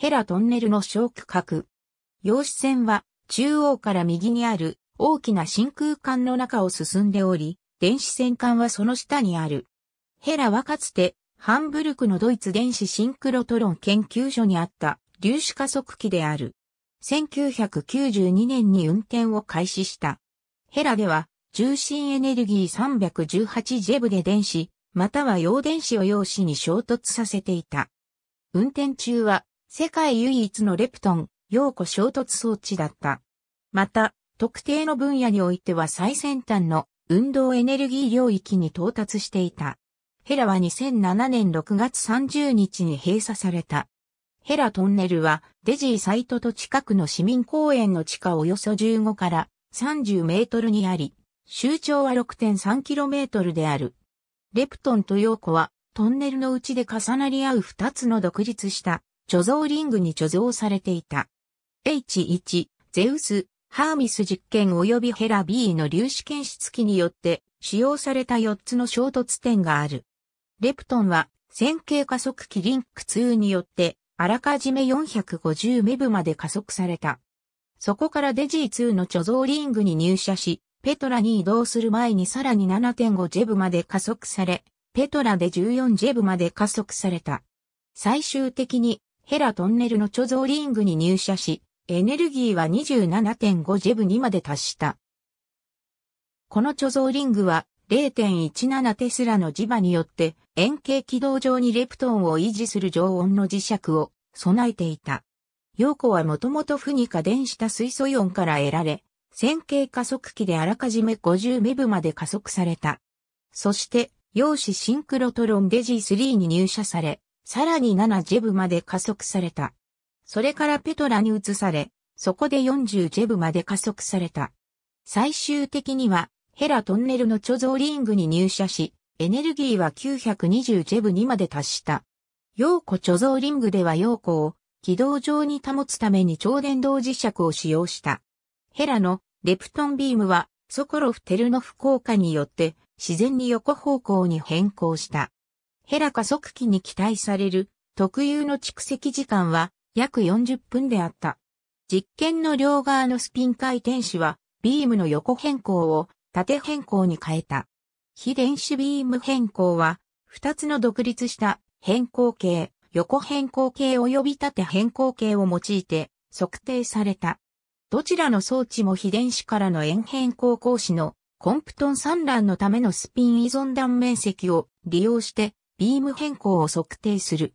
ヘラトンネルの小区画。陽子線は中央から右にある大きな真空管の中を進んでおり、電子線管はその下にある。ヘラはかつてハンブルクのドイツ電子シンクロトロン研究所にあった粒子加速器である。1992年に運転を開始した。ヘラでは重心エネルギー318ジェブで電子、または陽電子を陽子に衝突させていた。運転中は世界唯一のレプトン、陽子衝突装置だった。また、特定の分野においては最先端の運動エネルギー領域に到達していた。ヘラは2007年6月30日に閉鎖された。ヘラトンネルはデジーサイトと近くの市民公園の地下およそ15から30メートルにあり、周長は6 3トルである。レプトンとヨーコはトンネルのうちで重なり合う2つの独立した貯蔵リングに貯蔵されていた。H1、ゼウス、ハーミス実験及びヘラ B の粒子検出器によって使用された4つの衝突点がある。レプトンは線形加速器リンク2によってあらかじめ450メブまで加速された。そこからデジー2の貯蔵リングに入射し、ペトラに移動する前にさらに7.5ジェブまで加速され、ペトラで14ジェブまで加速された。最終的にヘラトンネルの貯蔵リングに入社し、エネルギーは27.5ジェブにまで達した。この貯蔵リングは0.17テスラの磁場によって円形軌道上にレプトンを維持する常温の磁石を備えていた。陽子はもともと負に加電した水素イオンから得られ、線形加速器であらかじめ50メブまで加速された。そして、陽子シンクロトロンデジー3に入社され、さらに7ジェブまで加速された。それからペトラに移され、そこで40ジェブまで加速された。最終的には、ヘラトンネルの貯蔵リングに入社し、エネルギーは920ジェブにまで達した。陽子貯蔵リングでは陽子を軌道上に保つために超電導磁石を使用した。ヘラのレプトンビームはソコロフ・テルノフ効果によって自然に横方向に変更した。ヘラ加速器に期待される特有の蓄積時間は約40分であった。実験の両側のスピン回転子はビームの横変更を縦変更に変えた。非電子ビーム変更は2つの独立した変更形、横変更形及び縦変更形を用いて測定された。どちらの装置も非電子からの円変更格子のコンプトン散乱のためのスピン依存断面積を利用してビーム変更を測定する。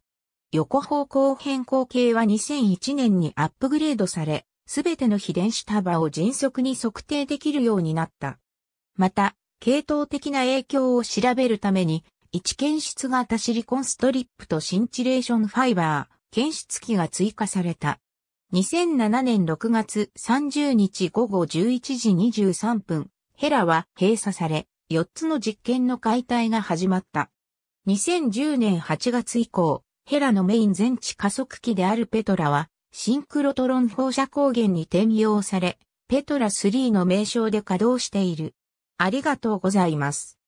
横方向変更計は2001年にアップグレードされ、すべての非電子束を迅速に測定できるようになった。また、系統的な影響を調べるために、1検出型シリコンストリップとシンチレーションファイバー、検出器が追加された。2007年6月30日午後11時23分、ヘラは閉鎖され、4つの実験の解体が始まった。2010年8月以降、ヘラのメイン全地加速機であるペトラは、シンクロトロン放射光源に転用され、ペトラ3の名称で稼働している。ありがとうございます。